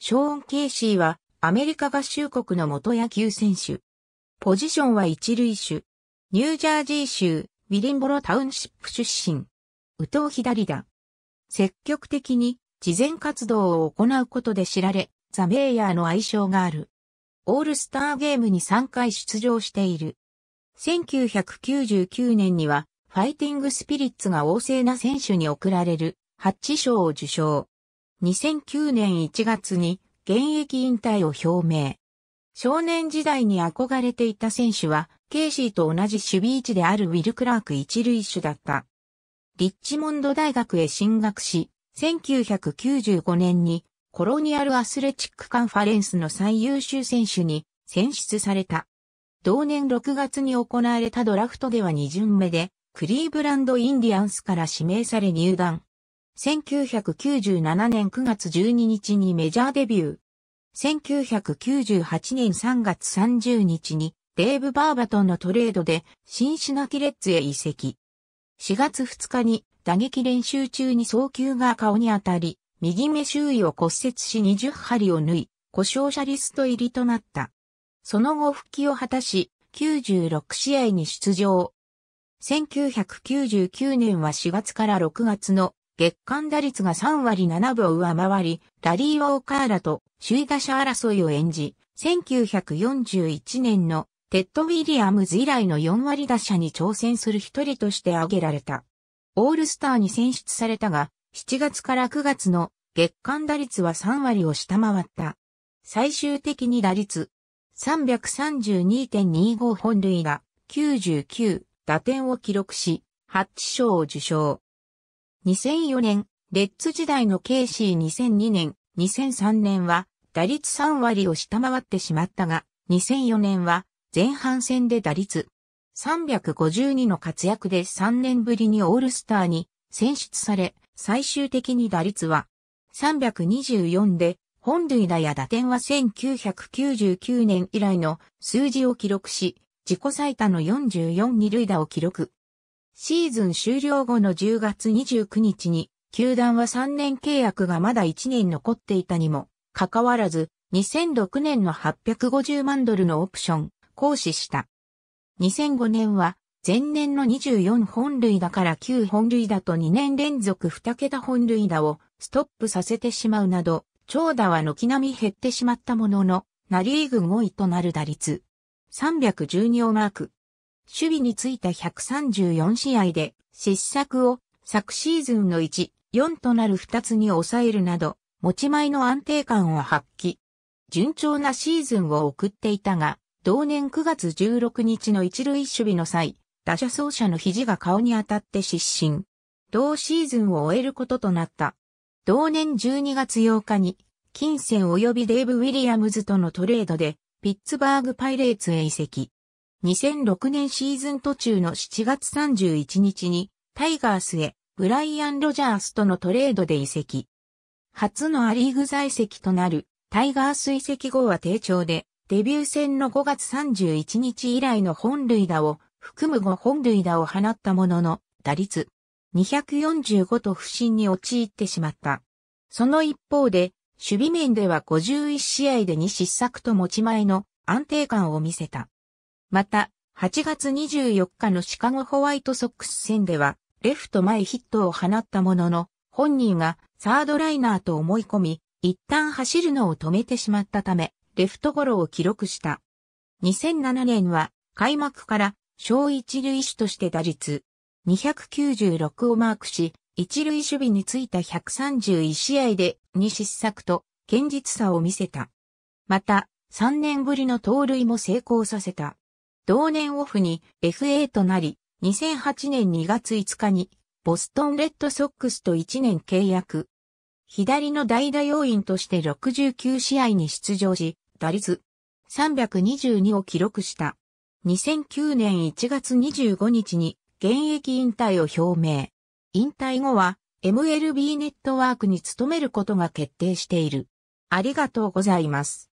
ショーン・ケイシーはアメリカ合衆国の元野球選手。ポジションは一塁手。ニュージャージー州ウィリンボロタウンシップ出身。右投左打。積極的に事前活動を行うことで知られ、ザ・メイヤーの愛称がある。オールスターゲームに3回出場している。1999年には、ファイティングスピリッツが旺盛な選手に贈られる、ハッチ賞を受賞。2009年1月に現役引退を表明。少年時代に憧れていた選手は、ケイシーと同じ守備位置であるウィル・クラーク一塁手だった。リッチモンド大学へ進学し、1995年にコロニアルアスレチックカンファレンスの最優秀選手に選出された。同年6月に行われたドラフトでは2巡目で、クリーブランド・インディアンスから指名され入団。1997年9月12日にメジャーデビュー。1998年3月30日にデーブ・バーバトンのトレードでシンシナキレッズへ移籍。4月2日に打撃練習中に送球が顔に当たり、右目周囲を骨折し20針を縫い、故障者リスト入りとなった。その後復帰を果たし、96試合に出場。1999年は4月から6月の月間打率が3割7分を上回り、ラリー・オーカーラと首位打者争いを演じ、1941年のテッド・ウィリアムズ以来の4割打者に挑戦する一人として挙げられた。オールスターに選出されたが、7月から9月の月間打率は3割を下回った。最終的に打率332.25本塁打99打点を記録し、8勝を受賞。2004年、レッツ時代のケ c シー2002年、2003年は打率3割を下回ってしまったが、2004年は前半戦で打率352の活躍で3年ぶりにオールスターに選出され、最終的に打率は324で、本塁打や打点は1999年以来の数字を記録し、自己最多の44二塁打を記録。シーズン終了後の10月29日に、球団は3年契約がまだ1年残っていたにも、かかわらず、2006年の850万ドルのオプション、行使した。2005年は、前年の24本塁打から9本塁打と2年連続2桁本塁打をストップさせてしまうなど、長打は軒並み減ってしまったものの、ナリーグ5位となる打率。312をマーク。守備についた134試合で失策を昨シーズンの1、4となる2つに抑えるなど、持ち前の安定感を発揮。順調なシーズンを送っていたが、同年9月16日の一塁守備の際、打者走者の肘が顔に当たって失神。同シーズンを終えることとなった。同年12月8日に、金銭及びデーブ・ウィリアムズとのトレードで、ピッツバーグ・パイレーツへ移籍。2006年シーズン途中の7月31日にタイガースへブライアン・ロジャースとのトレードで移籍。初のアリーグ在籍となるタイガース移籍後は低調でデビュー戦の5月31日以来の本塁打を含む5本塁打を放ったものの打率245と不振に陥ってしまった。その一方で守備面では51試合で2失策と持ち前の安定感を見せた。また、8月24日のシカゴホワイトソックス戦では、レフト前ヒットを放ったものの、本人がサードライナーと思い込み、一旦走るのを止めてしまったため、レフトゴロを記録した。2007年は、開幕から小一塁手として打率296をマークし、一塁守備についた131試合で2失策と堅実さを見せた。また、3年ぶりの盗塁も成功させた。同年オフに FA となり、2008年2月5日にボストンレッドソックスと1年契約。左の代打要員として69試合に出場し、打率322を記録した。2009年1月25日に現役引退を表明。引退後は MLB ネットワークに勤めることが決定している。ありがとうございます。